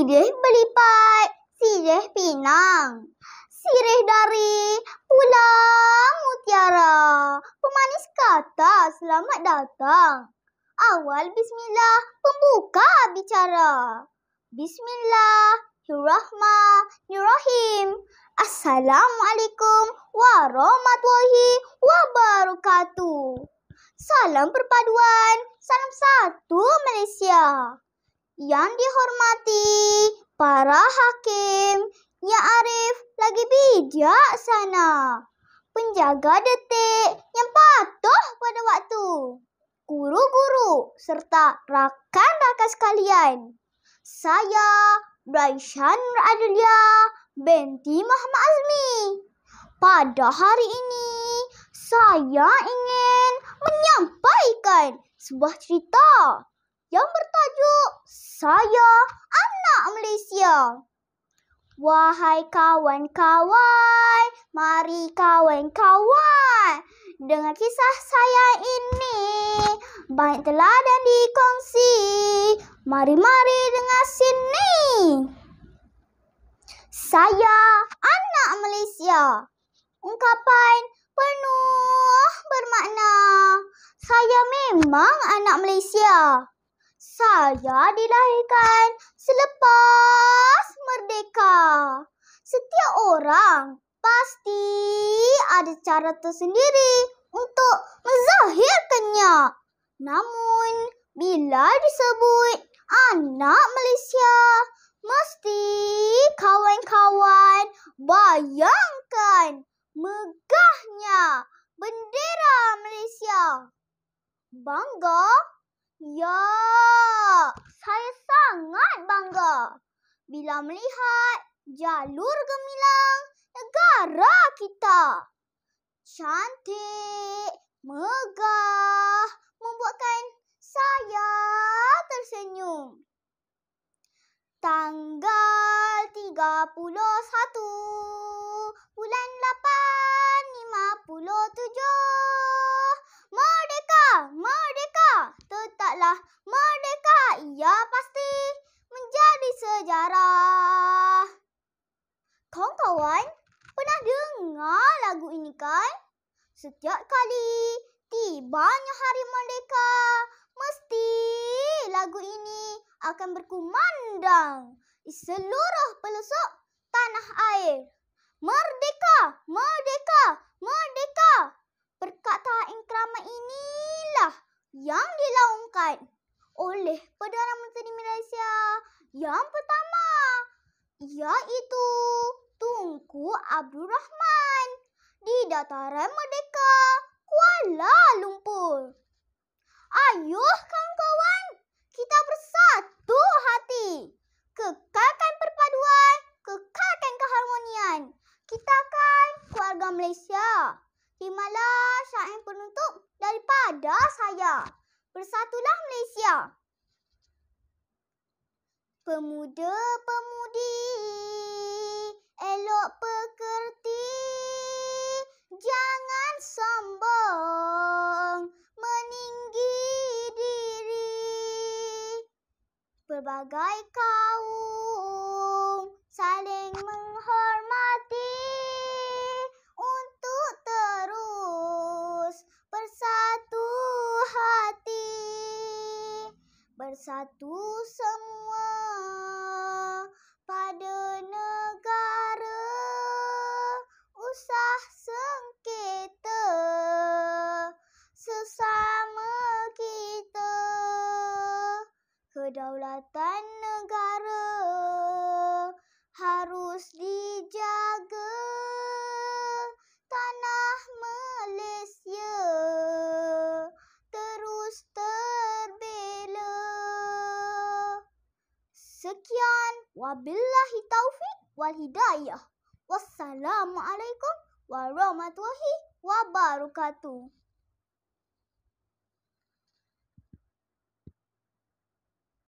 Sireh berlipat, sireh pinang. sireh dari pulang mutiara. Pemanis kata selamat datang. Awal bismillah pembuka bicara. Bismillahirrahmanirrahim. Assalamualaikum warahmatullahi wabarakatuh. Salam perpaduan, salam satu Malaysia. Yang dihormati para hakim yang arif lagi bijak sana. Penjaga detik yang patuh pada waktu. Guru-guru serta rakan-rakan sekalian. Saya Raishan Adelia binti Muhammad Azmi. Pada hari ini, saya ingin menyampaikan sebuah cerita yang bertajuk Saya Anak Malaysia. Wahai kawan-kawan, mari kawan-kawan dengan kisah saya ini. banyak telah dan dikongsi. Mari-mari dengar sini. Saya anak Malaysia. Ungkapan penuh bermakna. Saya memang anak Malaysia saya dilahirkan selepas merdeka. Setiap orang pasti ada cara tersendiri untuk menzahirkannya. Namun, bila disebut anak Malaysia, mesti kawan-kawan bayangkan megahnya bendera Malaysia. Bangga Ya, saya sangat bangga bila melihat jalur gemilang negara kita. Cantik, megah, membuatkan saya tersenyum. Tanggal 31 bulan 8. kawan, pernah dengar lagu ini kan? Setiap kali tibanya hari merdeka, mesti lagu ini akan berkumandang di seluruh pelosok tanah air. Merdeka, merdeka, merdeka. Perkataan ingkrama inilah yang dilaungkan oleh Perdana Menteri Malaysia yang pertama iaitu Tunku Abdul Rahman di Dataran Merdeka, Kuala Lumpur. Ayuh kawan-kawan, kita bersatu hati. Kekalkan perpaduan, kekalkan keharmonian. Kita kan keluarga Malaysia. Timalah syair penutup daripada saya. Bersatulah Malaysia. Pemuda-pemudi. berbagai kaum saling menghormati untuk terus bersatu hati bersatu se- kedaulatan negara harus dijaga tanah Malaysia terus terbela sekian wabillahi taufik wal hidayah wassalamualaikum warahmatullahi wabarakatuh